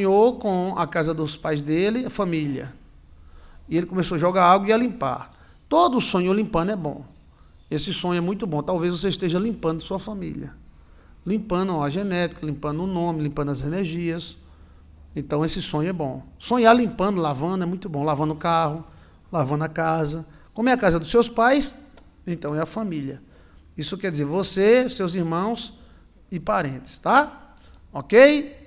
sonhou com a casa dos pais dele, a família. E ele começou a jogar água e a limpar. Todo sonho limpando é bom. Esse sonho é muito bom. Talvez você esteja limpando sua família. Limpando a genética, limpando o nome, limpando as energias. Então esse sonho é bom. Sonhar limpando, lavando é muito bom. Lavando o carro, lavando a casa. Como é a casa dos seus pais, então é a família. Isso quer dizer você, seus irmãos e parentes, tá? Ok?